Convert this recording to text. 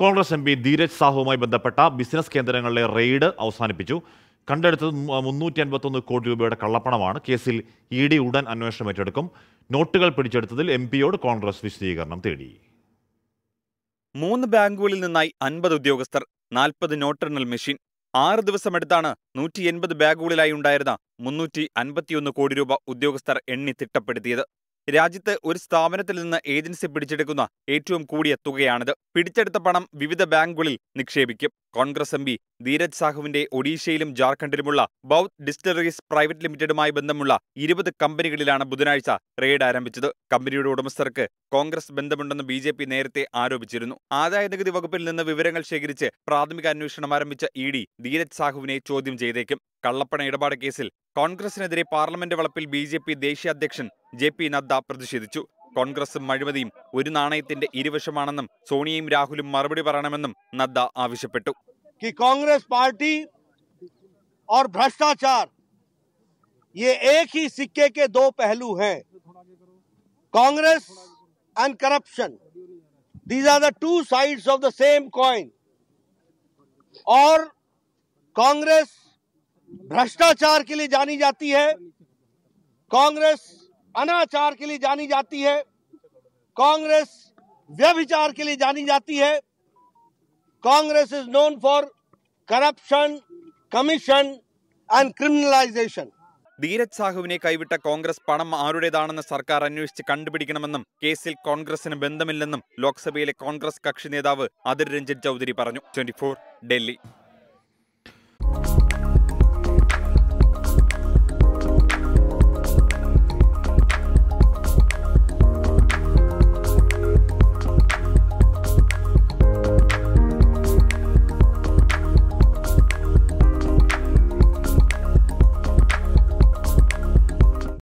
Congress M P Dheeraj സാഹുവുമായി ബന്ധപ്പെട്ട business കേന്ദ്രങ്ങളിലെ റെയ്ഡ് അവസാനിപ്പിച്ചു കണ്ടെടുത്തത് മുന്നൂറ്റി അൻപത്തൊന്ന് കോടി രൂപയുടെ കള്ളപ്പണമാണ് കേസിൽ ഇ ഡി ഉടൻ അന്വേഷണം ഏറ്റെടുക്കും നോട്ടുകൾ പിടിച്ചെടുത്തതിൽ എം പിയോട് കോൺഗ്രസ് വിശദീകരണം തേടി മൂന്ന് ബാങ്കുകളിൽ നിന്നായി അൻപത് ഉദ്യോഗസ്ഥർ നാൽപ്പത് നോട്ടെണ്ണൽ മെഷീൻ ആറ് ദിവസമെടുത്താണ് നൂറ്റി എൺപത് ബാഗുകളിലായി ഉണ്ടായിരുന്ന മുന്നൂറ്റി അൻപത്തിയൊന്ന് കോടി രൂപ ഉദ്യോഗസ്ഥർ എണ്ണി തിട്ടപ്പെടുത്തിയത് രാജ്യത്ത് ഒരു സ്ഥാപനത്തിൽ നിന്ന് ഏജൻസി പിടിച്ചെടുക്കുന്ന ഏറ്റവും കൂടിയ തുകയാണിത് പിടിച്ചെടുത്ത പണം വിവിധ ബാങ്കുകളിൽ നിക്ഷേപിക്കും കോൺഗ്രസ് എം പി ധീരജ് സാഹുവിന്റെ ഒഡീഷയിലും ജാർഖണ്ഡിലുമുള്ള ബൌദ്ധ് ഡിസ്റ്റിലറീസ് പ്രൈവറ്റ് ലിമിറ്റഡുമായി ബന്ധമുള്ള ഇരുപത് കമ്പനികളിലാണ് ബുധനാഴ്ച റെയ്ഡ് ആരംഭിച്ചത് കമ്പനിയുടെ ഉടമസ്ഥർക്ക് കോൺഗ്രസ് ബന്ധമുണ്ടെന്ന് ബി ജെ പി നേരത്തെ ആരോപിച്ചിരുന്നു ആദായനികുതി വകുപ്പിൽ നിന്ന് വിവരങ്ങൾ ശേഖരിച്ച് പ്രാഥമിക അന്വേഷണം ആരംഭിച്ച ഇ ഡി ധീരജ് സാഹുവിനെ ചോദ്യം ചെയ്തേക്കും കള്ളപ്പണ ഇടപാട് കേസിൽ കോൺഗ്രസിനെതിരെ പാർലമെന്റ് വളപ്പിൽ ബി ജെ പി ദേശീയ അധ്യക്ഷൻ ജെ പി നദ്ദ പ്രതിഷേധിച്ചു കോൺഗ്രസും അഴിമതിയും ഒരു നാണയത്തിന്റെ ഇരുവശമാണെന്നും സോണിയയും രാഹുലും മറുപടി പറയണമെന്നും നദ്ദ ആവശ്യപ്പെട്ടു കോൺഗ്രസ് പാർട്ടി ഓർ ഭ്രഷ്ടാചാർ ये एक ही सिक्के के दो पहलू हैं Congress and corruption these are the two the same coin और कांग्रेस भ्रष्टाचार के लिए जानी जाती है कांग्रेस अनाचार के लिए जानी जाती है कांग्रेस व्यभिचार के लिए जानी जाती है Congress is known for corruption commission and criminalisation Dheeraj സാഹുവിനെ കൈവിട്ട കോൺഗ്രസ് പണം ആരുടേതാണെന്ന് സർക്കാർ അന്വേഷിച്ച് കണ്ടുപിടിക്കണമെന്നും കേസിൽ കോൺഗ്രസിന് ബന്ധമില്ലെന്നും ലോക്സഭയിലെ കോൺഗ്രസ് കക്ഷി നേതാവ് അതിർ രഞ്ജൻ ചൌധരി പറഞ്ഞു ട്വന്റി ഡൽഹി